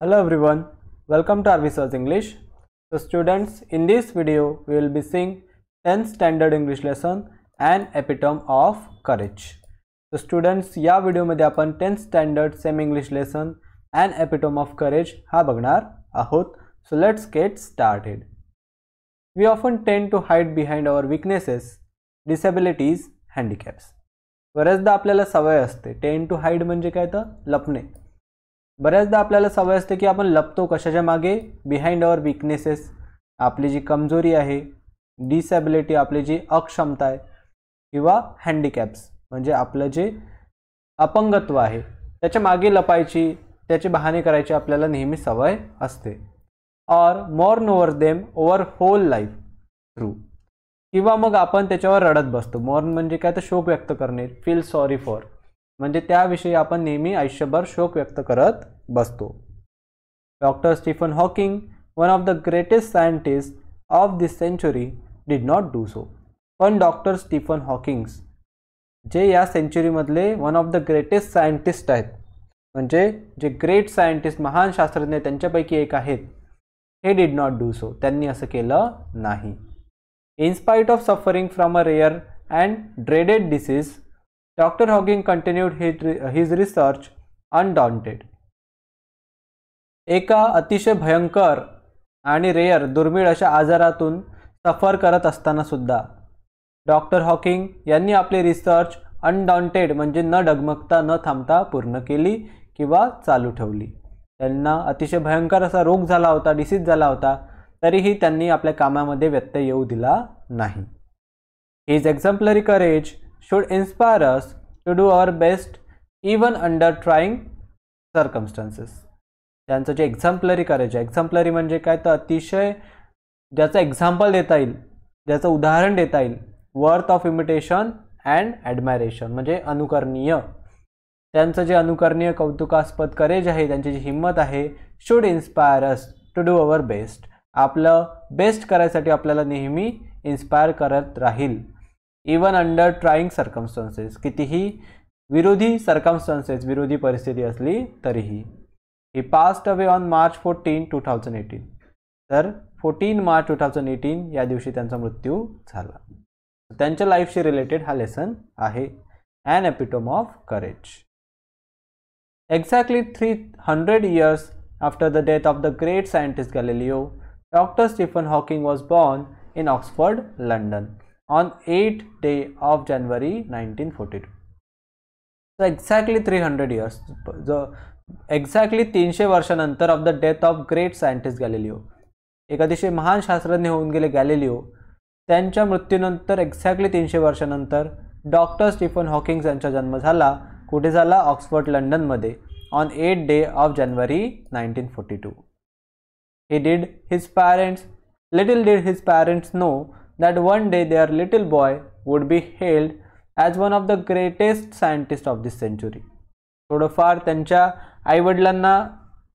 Hello everyone, welcome to RVSOS English. So students, in this video we will be seeing 10th standard English lesson and epitome of courage. So students, या व्हिडिओमध्ये आपण 10th standard same English lesson and epitome of courage हा बघणार So let's get started. we often tend to hide behind our weaknesses, disabilities, handicaps. बऱ्याचदा आपल्याला सवय असते ten to hide म्हणजे काय तर लपणे बऱ्याचदा आपल्याला सवय असते की आपण लपतो कशाच्या मागे बिहाइंड अवर विकनेसेस आपली जी कमजोरी आहे डिसॅबिलिटी आपली जी अक्षमता आहे किंवा हँडिकॅप्स म्हणजे आपलं जे अपंगत्व आहे त्याच्या मागे लपायची त्याचे बहाणे करायची आपल्याला नेहमी सवय असते और mourn over them over whole life through किंवा मग आपण त्याच्यावर रडत बसतो मॉर्न म्हणजे काय तर शोक व्यक्त करणे फील सॉरी फॉर म्हणजे त्याविषयी आपण नेहमी आयुष्यभर शोक व्यक्त करत बसतो doctor Stephen Hawking one of the greatest scientist of this century did not do so पण डॉक्टर स्टीफन हॉकिंग्स जे या सेंचुरीमधले one of the greatest scientist आहेत म्हणजे जे ग्रेट सायंटिस्ट महान शास्त्रज्ञ त्यांच्यापैकी एक आहेत हे डीड नॉट डू सो त्यांनी असं केलं नाही In of suffering from a rare rare dreaded disease disease, Hawking continued continued his, his research undaunted. एका अतिशय भयंकर आणि रेअर दुर्मिळ अशा आजारातून सफर करत असताना सुद्धा डॉक्टर हॉकिंग यांनी आपले रिसर्च अनडॉन्टेड म्हणजे न डगमगता न थांबता पूर्ण केली किंवा चालू ठेवली त्यांना अतिशय भयंकर असा रोग झाला होता डिसीज झाला होता तरीही त्यांनी आपल्या कामामध्ये व्यत्यय येऊ दिला नाही his exemplary courage should inspire us to do our best even under trying circumstances त्यांचं जे एक्झाम्पलरी करेज आहे एक्झाम्पलरी म्हणजे काय तर अतिशय ज्याचं एक्झाम्पल देता येईल ज्याचं उदाहरण देता येईल worth of imitation and admiration म्हणजे अनुकरणीय त्यांचं जे अनुकरणीय कौतुकास्पद करेज आहे त्यांची जी हिंमत आहे should inspire us to do our best आपलं बेस्ट करायसाठी आपल्याला नेहमी इन्स्पायर करत राहील इवन अंडर ट्राईंग सर्कमस्टन्सेस कितीही विरोधी सर्कमस्टन्सेस विरोधी परिस्थिती असली तरीही ही past away on March fourteen two thousand eighteen तर fourteen March two thousand eighteen या दिवशी त्यांचा मृत्यू झाला त्यांच्या लाईफशी रिलेटेड हा लेसन आहे and epitome of courage exactly three hundred years after the death of the great scientist Galileo Dr. Stephen Hawking was born in Oxford, London on 8th day of January 1942. So exactly 300 years the exactly तीनशे वर्षानंतर of the death of great scientist Galileo एक अतिशय महान शास्त्रज्ञ होऊन गेले Galileo त्यांच्या मृत्यूनंतर एक्झॅक्टली तीनशे वर्षानंतर डॉक्टर स्टीफन हॉकिंग यांचा जन्म झाला कुठे झाला ऑक्सफर्ड लंडनमध्ये on eight day of January nineteen forty two He did his parents, little did his parents know that one day their little boy would be hailed as one of the greatest scientist of this century थोडंफार त्यांच्या आईवडिलांना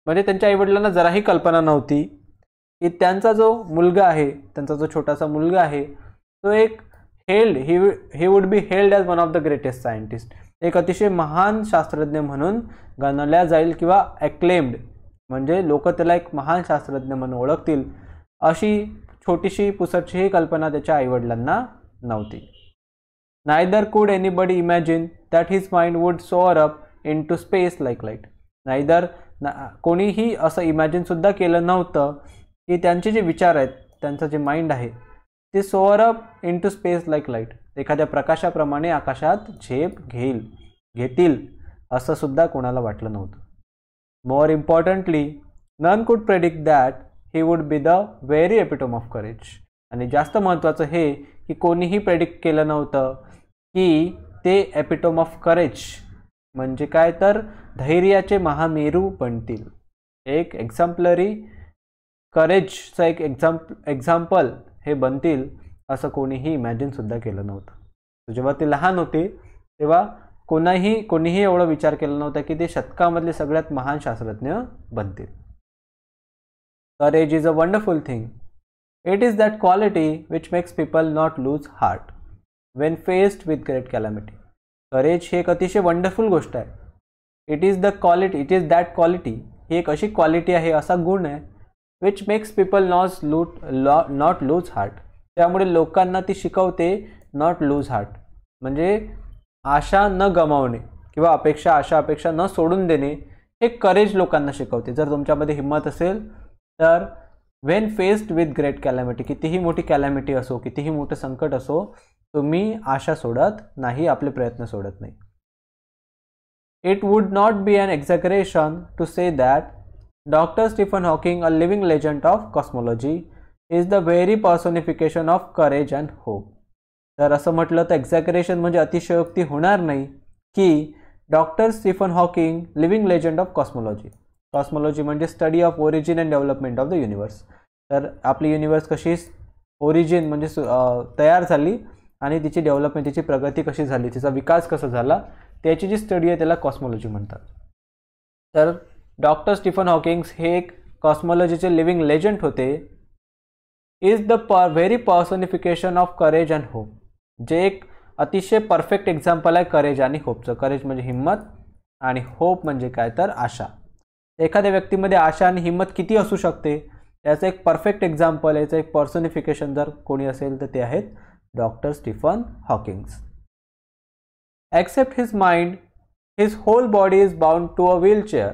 म्हणजे त्यांच्या आईवडिलांना जराही कल्पना नव्हती की त्यांचा जो मुलगा आहे त्यांचा जो छोटासा मुलगा आहे तो एक hailed he he would be hailed as one of the greatest scientist एक अतिशय महान शास्त्रज्ञ म्हणून गणला जाईल किंवा ॲक्लेम्ड म्हणजे लोक त्याला एक महान शास्त्रज्ञ म्हणून ओळखतील अशी छोटीशी पुसटची कल्पना त्याच्या आईवडिलांना नव्हती neither could anybody imagine that his mind would soar up into space like light neither ना कोणीही असं इमॅजिनसुद्धा केलं नव्हतं की त्यांचे जे विचार आहेत त्यांचं जे माइंड आहे ते soar up into space like light एखाद्या प्रकाशाप्रमाणे आकाशात झेप घेईल घेतील असंसुद्धा कोणाला वाटलं नव्हतं More importantly, none could predict that he would be the very epitome of courage. आणि जास्त महत्त्वाचं हे की कोणीही प्रेडिक्ट केलं नव्हतं की ते एपिटोम ऑफ करेज म्हणजे काय तर धैर्याचे महामेरू बनतील एक एक्झाम्पलरी करेजचं एक एक्झाम्प एक्झाम्पल हे बनतील असं कोणीही इमॅजिनसुद्धा केलं नव्हतं जेव्हा ते लहान होते तेव्हा कोणाही कोणीही एवढा विचार केला नव्हता की ते शतकामधले सगळ्यात महान शास्त्रज्ञ बनतील तर age is a wonderful thing it is that quality which makes people not lose heart when faced with great calamity courage ही एक अतिशय वंडरफुल गोष्ट आहे it is the quality it is that quality ही एक अशी क्वालिटी आहे असा गुण आहे विच मेक्स पीपल नॉज लूट लॉ नॉट लूज हार्ट त्यामुळे लोकांना ती शिकवते नॉट लूज हार्ट म्हणजे आशा न गमावणे किंवा अपेक्षा आशा अपेक्षा न सोडून देणे हे करेज लोकांना शिकवते जर तुमच्यामध्ये हिंमत असेल तर when faced with great calamity कितीही मोठी कॅलॅमिटी असो कितीही मोठं संकट असो तुम्ही आशा सोडत नाही आपले प्रयत्न सोडत नाही it would not be an exaggeration to say that doctor Stephen Hawking a living legend of cosmology is the very personification of courage and hope तर असं म्हटलं तर एक्झॅकरेशन म्हणजे अतिशयोक्ती होणार नाही की doctor Stephen Hawking living legend of cosmology cosmology म्हणजे study of origin and development of the universe तर आपली युनिवर्स कशी ओरिजिन म्हणजे तयार झाली आणि तिची डेव्हलपमेंट तिची प्रगती कशी झाली तिचा विकास कसा झाला त्याची जी स्टडी आहे त्याला कॉस्मॉलॉजी म्हणतात तर डॉक्टर स्टीफन हॉकिंग्स हे एक कॉस्मॉलॉजीचे लिव्हिंग लेजंट होते इज द प very personification of courage and hope जे एक अतिशय परफेक्ट एक्झाम्पल आहे करेज आणि होपचं करेज म्हणजे हिंमत आणि होप म्हणजे काय तर आशा एखाद्या व्यक्तीमध्ये आशा आणि हिंमत किती असू शकते याचं एक परफेक्ट एक्झाम्पल याचं एक पर्सनिफिकेशन जर कोणी असेल तर ते आहेत doctor Stephen Hawking's except his mind his whole body is bound to a wheelchair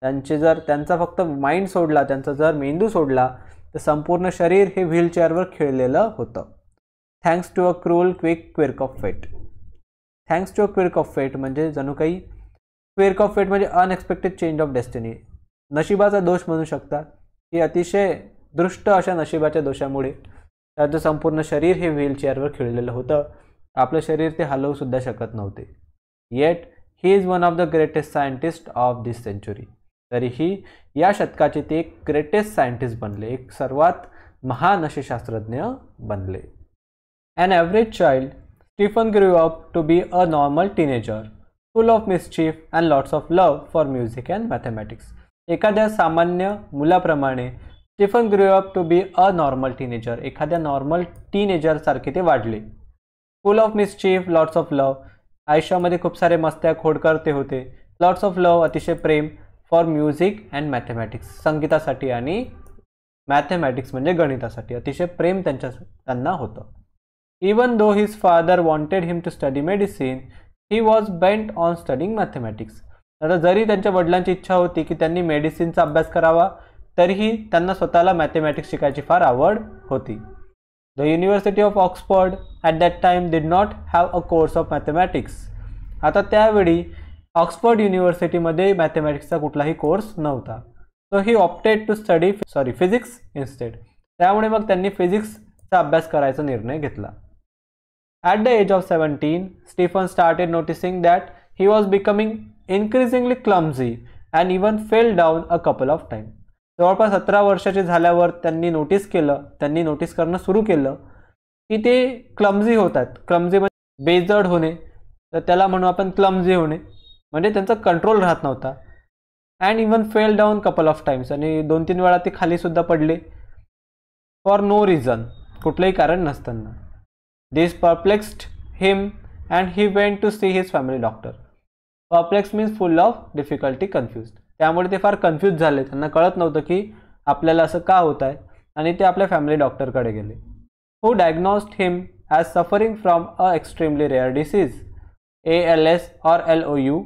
त्यांचे जर त्यांचा फक्त माइंड सोडला त्यांचा जर मेंदू सोडला तर संपूर्ण शरीर हे व्हीलचेअरवर खेळलेलं होतं thanks to a cruel quick quirk of fate thanks to a quirk of fate म्हणजे जणू काही क्वेर्क ऑफ फेट म्हणजे अनएक्सपेक्टेड चेंज ऑफ डेस्टिनी नशिबाचा दोष म्हणू शकता की अतिशय दृष्ट अशा नशिबाच्या दोषामुळे त्याचं संपूर्ण शरीर हे व्हीलचेअरवर खेळलेलं होतं आपलं शरीर ते हलवूसुद्धा शकत नव्हते yet he is one of the greatest scientist of this century तरीही या शतकाचे ते एक ग्रेटेस्ट सायंटिस्ट बनले एक सर्वात महान असे शास्त्रज्ञ बनले An average child, Stephen grew up to be a normal teenager, full of mischief and lots of love for music and mathematics. एखाद्या सामान्य मुलाप्रमाणे Stephen grow up to be a normal teenager एखाद्या नॉर्मल टीनेजरसारखे ते वाढले full of mischief lots of love आयुष्यामध्ये खूप सारे मस्त्या खोडकरते होते लॉट्स ऑफ लव अतिशय प्रेम फॉर म्युझिक अँड मॅथमॅटिक्स संगीतासाठी आणि मॅथमॅटिक्स म्हणजे गणितासाठी अतिशय प्रेम त्यांच्या त्यांना होतं Even though his father wanted him to study medicine, he was bent on studying mathematics आता जरी त्यांच्या वडिलांची इच्छा होती की त्यांनी मेडिसिनचा अभ्यास करावा तरीही त्यांना स्वतःला मॅथमॅटिक्स शिकायची फार आवड होती the university of Oxford at that time did not have a course of mathematics आता त्यावेळी ऑक्सफर्ड युनिव्हर्सिटीमध्ये मॅथमॅटिक्सचा कुठलाही कोर्स नव्हता so he opted to study sorry physics instead त्यामुळे मग त्यांनी फिजिक्सचा अभ्यास करायचा निर्णय घेतला At the age of 17, Stephen started noticing that he was becoming increasingly clumsy and even fell down a couple of times. जवळपास सतरा वर्षाचे झाल्यावर त्यांनी नोटीस केलं त्यांनी नोटीस करणं सुरू केलं की ते क्लमझी होतात क्लमझी म्हणजे बेजड होणे तर त्याला म्हणू आपण क्लमझी होणे म्हणजे त्यांचा कंट्रोल राहत नव्हता and even fell down couple of times आणि दोन तीन वेळा ते खालीसुद्धा पडले फॉर नो रिझन कुठलंही कारण नसताना this perplexed him and he went to see his family doctor Perplex means full of difficulty confused. त्यामुळे ते फार कन्फ्यूज झाले त्यांना कळत नव्हतं की आपल्याला असं का होत आहे आणि ते आपल्या फॅमिली डॉक्टरकडे गेले who diagnosed him as suffering from a extremely rare disease A L S or L O U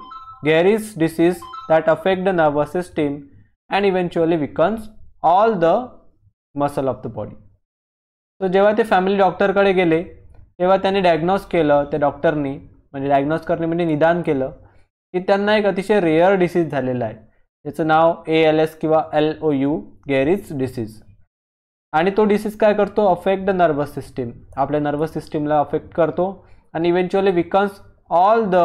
Gehrig's disease that affect the nervous system and eventually weakens all the muscle of the body तर जेव्हा ते family डॉक्टरकडे गेले तेव्हा त्यांनी diagnose केलं त्या डॉक्टरनी म्हणजे डायग्नोज करणे म्हणजे निदान केलं की त्यांना एक अतिशय रेअर डिसीज झालेला आहे त्याचं नाव ए एल एस किंवा L O U Gehrig's disease आणि तो डिसीज काय करतो अफेक्ट द नर्वस सिस्टीम आपल्या नर्वस सिस्टीमला अफेक्ट करतो आणि eventually weakens all the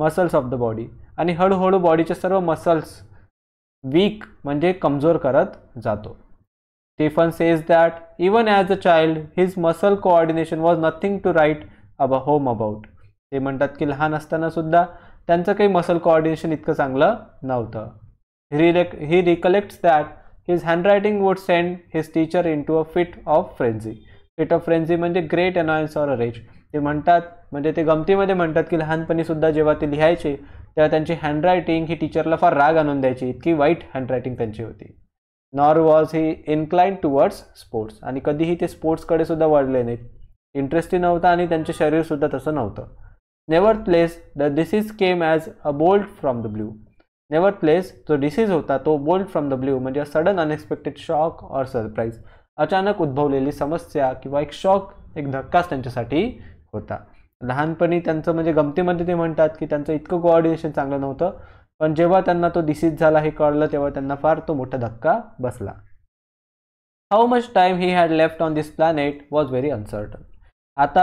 muscles of the body आणि हळूहळू बॉडीचे सर्व मसल्स वीक म्हणजे कमजोर करत जातो Stephen says that even as a child, his muscle coordination was nothing to write about home about. ते म्हणतात की लहान असताना सुद्धा त्यांचं काही मसल कोऑर्डिनेशन इतकं चांगलं नव्हतं he recollects that his handwriting would send his teacher into a fit of frenzy fit of frenzy म्हणजे ग्रेट अनॉयन्स ऑर अ ते म्हणतात म्हणजे ते गमतीमध्ये म्हणतात की लहानपणीसुद्धा जेव्हा ते लिहायचे तेव्हा त्यांची हँडरायटिंग ही टीचरला फार राग आणून द्यायची इतकी वाईट हँडरायटिंग त्यांची होती nor was he incline towards sports आणि कधीही ते स्पोर्ट्सकडे सुद्धा वाढले नाहीत इंटरेस्टी नव्हता आणि त्यांचे शरीरसुद्धा तसं नव्हतं nevertheless the disease came as a bolt from the blue nevertheless जो डिसीज होता तो बोल्ड फ्रॉम द ब्ल्यू म्हणजे sudden unexpected shock or surprise अचानक उद्भवलेली समस्या किंवा एक शॉक एक धक्काच त्यांच्यासाठी होता लहानपणी त्यांचं म्हणजे गमतीमध्ये ते म्हणतात की त्यांचं इतकं कोऑर्डिनेशन चांगलं नव्हतं पण जेव्हा त्यांना तो डिसीज झाला हे कळलं तेव्हा त्यांना फार तो मोठा धक्का बसला how much time he had left on this planet was very uncertain आता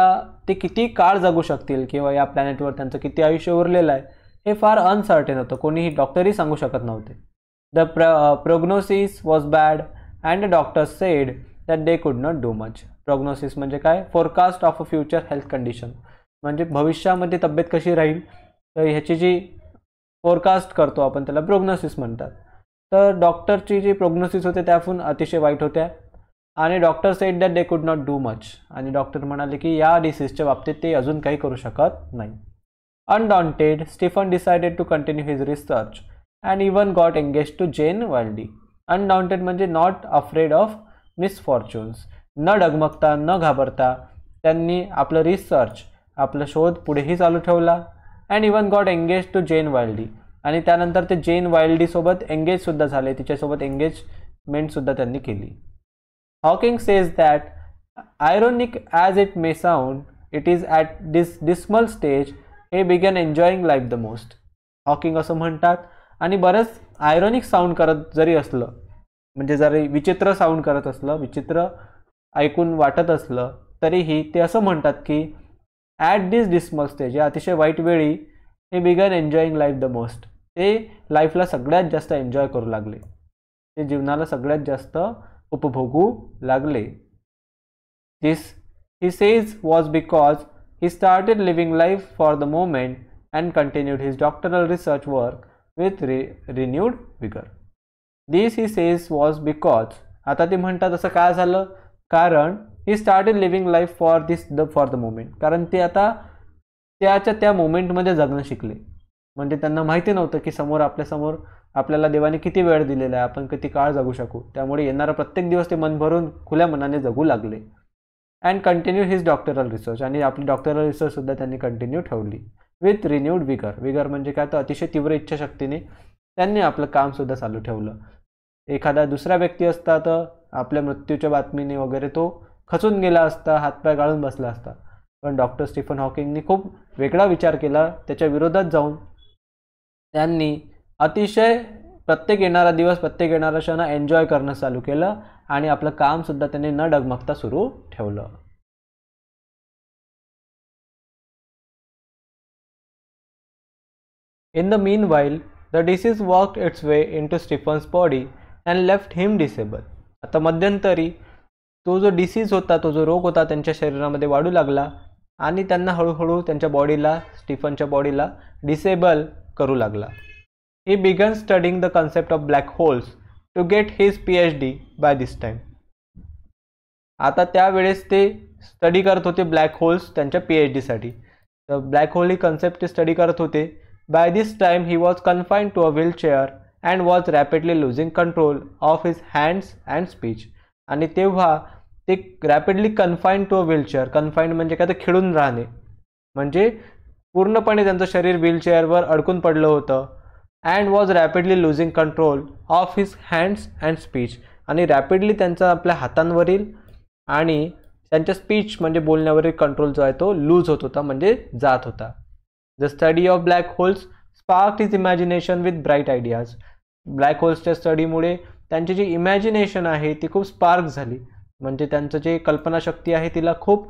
ते किती काळ जगू शकतील किंवा या प्लॅनेटवर त्यांचं किती आयुष्य उरलेलं आहे हे फार अनसर्टेन होतं कोणीही डॉक्टरही सांगू शकत नव्हते द प्र prognosis was bad and the doctor said that they could not do much prognosis म्हणजे काय forecast of a future health condition म्हणजे भविष्यामध्ये तब्येत कशी राहील तर ह्याची जी फोरकास्ट करतो आपण त्याला प्रोग्नोसिस म्हणतात तर डॉक्टरची जी प्रोग्नोसिस होते त्याहून अतिशय वाईट होत्या आणि doctor set that they could not do much आणि डॉक्टर म्हणाले की या डिसीजच्या बाबतीत ते अजून काही करू शकत नाही undaunted Stephen decided to continue his research and even got engage to Jane Wilde undaunted म्हणजे नॉट अफ्रेड ऑफ मिसफॉर्च्युन्स न डगमगता न घाबरता त्यांनी आपलं रिसर्च आपला शोध पुढेही चालू ठेवला and even got engage to Jane Wilde आणि त्यानंतर ते जेन वायल्डीसोबत एंगेजसुद्धा झाले तिच्यासोबत एंगेजमेंटसुद्धा त्यांनी केली Hawking says that ironic as it may sound it is at डिस dismal stage he began enjoying life the most Hawking असं म्हणतात आणि बरंच आयरोनिक साऊंड करत जरी असलं म्हणजे जरी विचित्र साऊंड करत असलं विचित्र ऐकून वाटत असलं तरीही ते असं म्हणतात की ॲट दिस डिस्मल स्टेज या अतिशय वाईट वेळी he began enjoying life the most ते लाईफला सगळ्यात जास्त एन्जॉय करू लागले ते जीवनाला सगळ्यात जास्त उपभोगू लागले this he says was because he started living life for the moment and continued his doctoral research work with रि renewed vigour this he says was because आता ते म्हणतात असं काय झालं कारण he starting living life for this the for the moment कारण ते आता त्याच्या त्या मोमेंटमध्ये जगणं शिकले म्हणजे त्यांना माहिती नव्हतं की समोर आपल्यासमोर आपल्याला देवाने किती वेळ दिलेला आहे आपण किती काळ जगू शकू त्यामुळे येणारा प्रत्येक दिवस ते मन भरून खुल्या मनाने जगू लागले and continue his doctoral research आणि आपली डॉक्टरल रिसर्चसुद्धा त्यांनी कंटिन्यू ठेवली विथ रिन्यूड विगर विगर म्हणजे काय तर अतिशय तीव्र इच्छाशक्तीने त्यांनी आपलं कामसुद्धा चालू ठेवलं एखादा दुसरा व्यक्ती असता तर आपल्या मृत्यूच्या बातमीने वगैरे तो खचून गेला असता हातपाय गाळून बसला असता पण डॉक्टर स्टीफन हॉकिंगनी खूप वेगळा विचार केला त्याच्या विरोधात जाऊन त्यांनी अतिशय प्रत्येक येणारा दिवस प्रत्येक येणारा क्षण एन्जॉय करणं चालू केलं आणि आपलं कामसुद्धा त्यांनी न डगमगता सुरू ठेवलं in the meanwhile the disease work its way into Stephen's body and left him disable आता मध्यंतरी तो जो डिसीज होता तो जो रोग होता त्यांच्या शरीरामध्ये वाढू लागला आणि त्यांना हळूहळू त्यांच्या बॉडीला स्टीफनच्या बॉडीला डिसेबल करू लागला he began studying the concept of black holes to get his P H D by this time आता त्यावेळेस ते स्टडी करत होते ब्लॅक होल्स त्यांच्या पी एच डीसाठी तर ब्लॅक होल ही कन्सेप्ट ते स्टडी करत होते by this time he was confined to a wheelchair and was rapidly losing control of his hands and speech आणि तेव्हा ते rapidly confined to a wheelchair confined म्हणजे काय तर खेळून राहणे म्हणजे पूर्णपणे त्यांचं शरीर व्हीलचेअरवर अडकून पडलं होतं and was rapidly losing control of his hands and speech आणि रॅपिडली त्यांचा आपल्या हातांवरील आणि त्यांच्या स्पीच म्हणजे बोलण्यावरील कंट्रोल जो आहे तो लूज होत होता म्हणजे जात होता the study of black holes spark his imagination with bright ideas black होल्सच्या स्टडीमुळे त्यांची जी इमॅजिनेशन आहे ती खूप स्पार्क झाली म्हणजे त्यांचं जे कल्पनाशक्ती आहे तिला खूप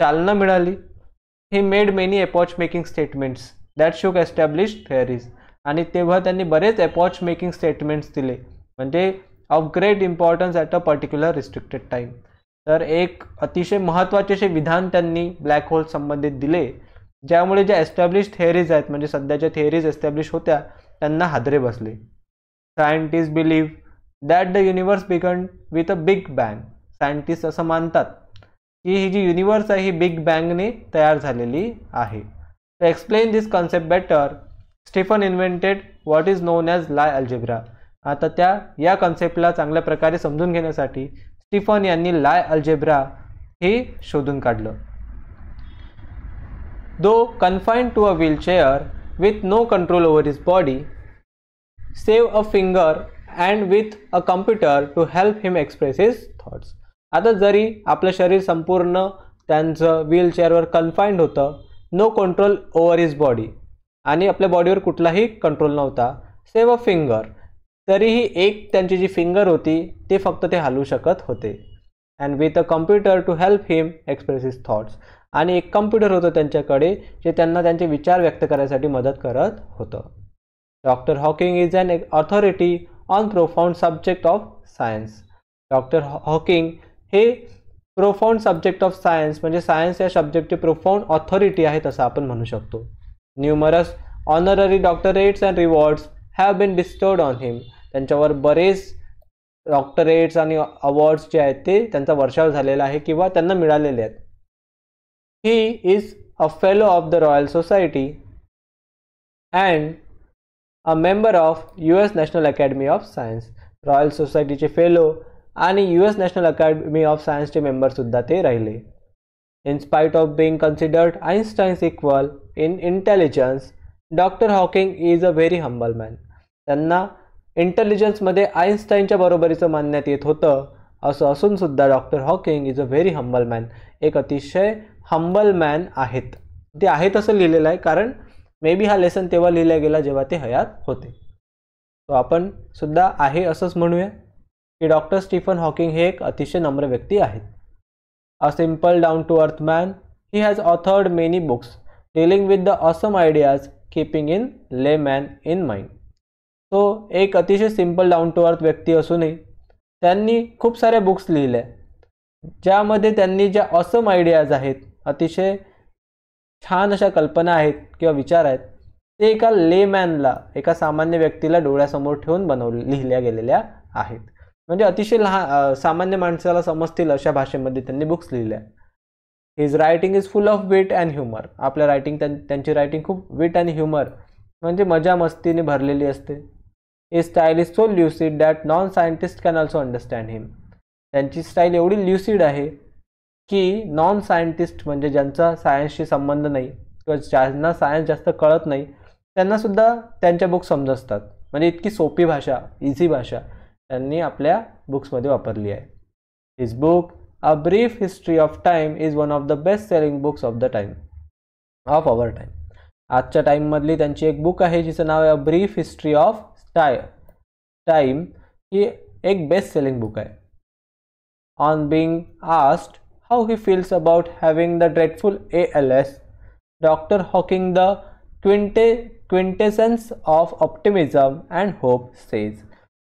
चालना मिळाली he made many epoch making statements that shook established theories आणि तेव्हा त्यांनी बरेच अपॉच मेकिंग स्टेटमेंट्स दिले म्हणजे of great importance at a particular restricted time तर एक अतिशय महत्त्वाचे असे विधान त्यांनी ब्लॅक होल संबंधित दिले ज्यामुळे ज्या एस्टॅब्लिश थेअरीज आहेत म्हणजे ज्या थेअरीज एस्टॅब्लिश होत्या त्यांना हादरे बसले scientist believe that the universe began with a big bang scientist असं मानतात की ही जी युनिवर्स आहे ही बिग बँगने तयार झालेली आहे to explain this concept better Stephen invented what is known as Lie algebra आता त्या या कॉन्सेप्टला चांगल्या प्रकारे समजून घेण्यासाठी स्टीफन यांनी लाय अल्जेब्रा हे शोधून काढलं though confined to a wheelchair with no control over his body save a finger and with a computer to help him express his thoughts आता जरी आपलं शरीर संपूर्ण त्यांचं व्हीलचेअरवर कन्फाईंड होतं no control over his body आणि आपल्या बॉडीवर कुठलाही कंट्रोल नव्हता सेव अ फिंगर तरीही एक त्यांची जी फिंगर होती ते फक्त ते हलवू शकत होते and with a computer to help him express his thoughts आणि एक कम्प्युटर होतं त्यांच्याकडे जे त्यांना त्यांचे विचार व्यक्त करायसाठी मदत करत होतं doctor Hawking is an authority on profound subject of science doctor Hawking हे प्रोफाऊंड सब्जेक्ट ऑफ सायन्स म्हणजे सायन्स या सब्जेक्टची प्रोफाउंड ऑथॉरिटी आहेत असं आपण म्हणू शकतो numerous honorary doctorates and rewards have been डिस्टर्ड ऑन हिम त्यांच्यावर बरेच डॉक्टरेट्स आणि अवॉर्ड्स जे आहेत ते त्यांचा वर्षाव झालेला आहे किंवा त्यांना मिळालेले आहेत he is a fellow of the Royal Society and a member of U S National Academy of Science royal सोसायटीचे फेलो आणि U S National Academy of सायन्सचे मेंबरसुद्धा ते राहिले in spite of being considered Einstein's equal in intelligence doctor Hawking is a very humble man त्यांना इंटेलिजन्समध्ये आईन्स्टाईनच्या बरोबरीचं मानण्यात येत होतं असं असूनसुद्धा doctor Hawking is a very humble man एक अतिशय हंबल मॅन आहेत ते आहेत असं लिहिलेलं आहे कारण मे बी हा लेसन तेव्हा लिहिला गेला जेव्हा ते हयात होते तो आपण सुद्धा आहे असंच म्हणूया की डॉक्टर स्टीफन हॉकिंग हे एक अतिशय नम्र व्यक्ती आहेत a simple down to earth man he has authored many books dealing with the awesome ideas keeping in layman in mind तो एक अतिशय सिम्पल डाऊन टू अर्थ व्यक्ती असूनही त्यांनी खूप साऱ्या बुक्स लिहिल्या ज्यामध्ये त्यांनी ज्या असम आयडियाज आहेत अतिशय छान अशा कल्पना आहेत किंवा विचार आहेत ते एका लेमॅनला एका सामान्य व्यक्तीला डोळ्यासमोर ठेवून बनव लिहिल्या गेलेल्या आहेत म्हणजे अतिशय लहान सामान्य माणसाला समजतील अशा भाषेमध्ये त्यांनी बुक्स लिहिल्या his writing is full of wit and humour आपल्या रायटिंग त्यांची रायटिंग खूप विट अँड ह्युमर म्हणजे मजा मस्तीने भरलेली असते a style is so lucid that non scientist can also understand him त्यांची स्टाईल एवढी ल्युसिड आहे की नॉन सायंटिस्ट म्हणजे ज्यांचा सायन्सशी संबंध नाही किंवा ज्यांना सायन्स जास्त कळत नाही त्यांनासुद्धा त्यांच्या बुक्स समजतात म्हणजे इतकी सोपी भाषा इझी भाषा त्यांनी आपल्या बुक्समध्ये वापरली आहे his book A Brief History of Time is one of the best selling books of the time of our time आजच्या टाईममधली त्यांची एक बुक आहे जिचं नाव आहे अ ब्रीफ हिस्ट्री ऑफ टाय टाईम ही एक बेस्ट सेलिंग बुक आहे on being asked how he feels about having the dreadful ALS. Dr. Hawking, the quintessence of optimism and hope says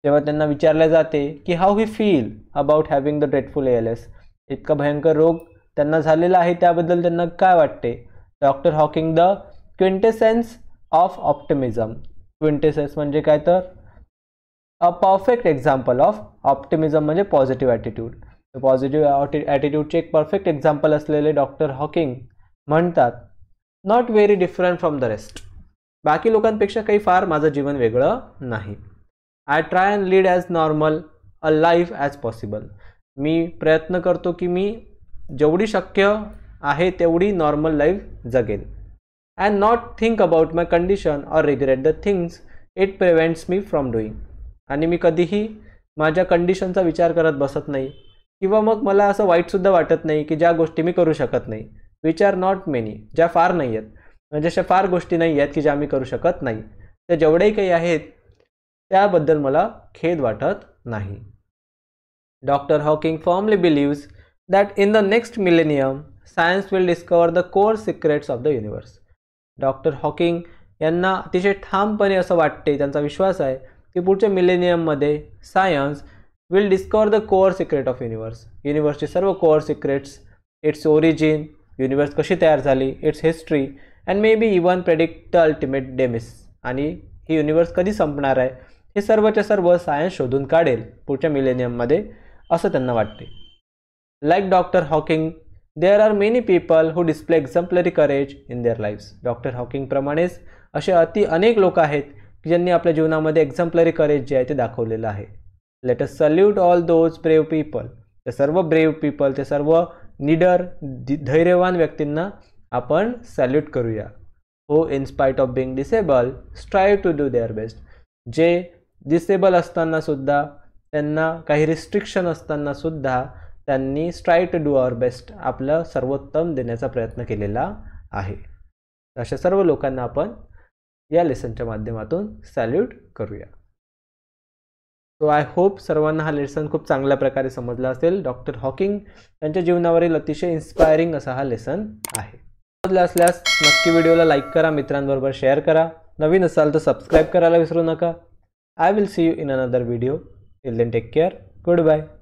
जेव्हा त्यांना विचारले जाते की how he feel about having the dreadful L S इतका भयंकर रोग त्यांना झालेला आहे त्याबद्दल त्यांना काय वाटते doctor Hawking the quintessence of optimism quintessence म्हणजे काय तर a perfect example of optimism म्हणजे पॉझिटिव्ह ॲटिट्यूड पॉझिटिव्ह पॉझिटिव्ह ॲटिट्यूडचे एक परफेक्ट एक्झाम्पल असलेले डॉक्टर हॉकिंग म्हणतात not very different from the rest बाकी लोकांपेक्षा काही फार माझं जीवन वेगळं नाही I try and lead as normal a life as possible मी प्रयत्न करतो की मी जेवढी शक्य आहे तेवढी नॉर्मल लाईफ जगेन and not think about my condition or regret the things it prevents me from doing आणि मी कधीही माझ्या कंडिशनचा विचार करत बसत नाही किंवा मग मला असं वाईटसुद्धा वाटत नाही की ज्या गोष्टी मी करू शकत नाही विच आर नॉट मेनी ज्या फार नाही आहेत म्हणजे अशा फार गोष्टी नाही आहेत की ज्या मी करू शकत नाही त्या जेवढेही काही आहेत त्याबद्दल मला खेद वाटत नाही doctor Hawking formally believes that in the next millennium science will discover the core secrets of the universe doctor Hawking यांना अतिशय ठामपणे असं वाटते त्यांचा विश्वास आहे की पुढच्या मिलेनियममध्ये science will discover the core secret of universe युनिवर्सचे सर्व core secrets its origin universe कशी तयार झाली its history and may be even predict the ultimate demise आणि ही युनिवर्स कधी संपणार आहे हे सर्वच्या सर्व सायन्स शोधून काढेल पुढच्या मिलेनियममध्ये असं त्यांना वाटते like doctor Hawking there are many people who display exemplary courage in their lives डॉक्टर हॉकिंगप्रमाणेच असे अति अनेक लोक आहेत की ज्यांनी आपल्या जीवनामध्ये एक्झाम्पलरी करेज जे आहे ते दाखवलेलं आहे let us salute all those brave people ते सर्व ब्रेव पीपल ते सर्व निडर धैर्यवान व्यक्तींना आपण सॅल्यूट करूया हो in spite of being disable strive to do their best जे डिसेबल असतानासुद्धा त्यांना काही रिस्ट्रिक्शन असतानासुद्धा त्यांनी strive to do our best आपलं सर्वोत्तम देण्याचा प्रयत्न केलेला आहे अशा सर्व लोकांना आपण या लेसनच्या माध्यमातून सॅल्यूट करूया सो आय होप सर्वांना हा लेसन खूप चांगल्या प्रकारे समजला असेल डॉक्टर हॉकिंग यांच्या जीवनावरील अतिशय इन्स्पायरिंग असा हा लेसन आहे समजला असल्यास नक्की व्हिडिओला लाईक करा मित्रांबरोबर शेअर करा नवीन असाल तर सबस्क्राईब करायला विसरू नका I will see you in another video will then take care good bye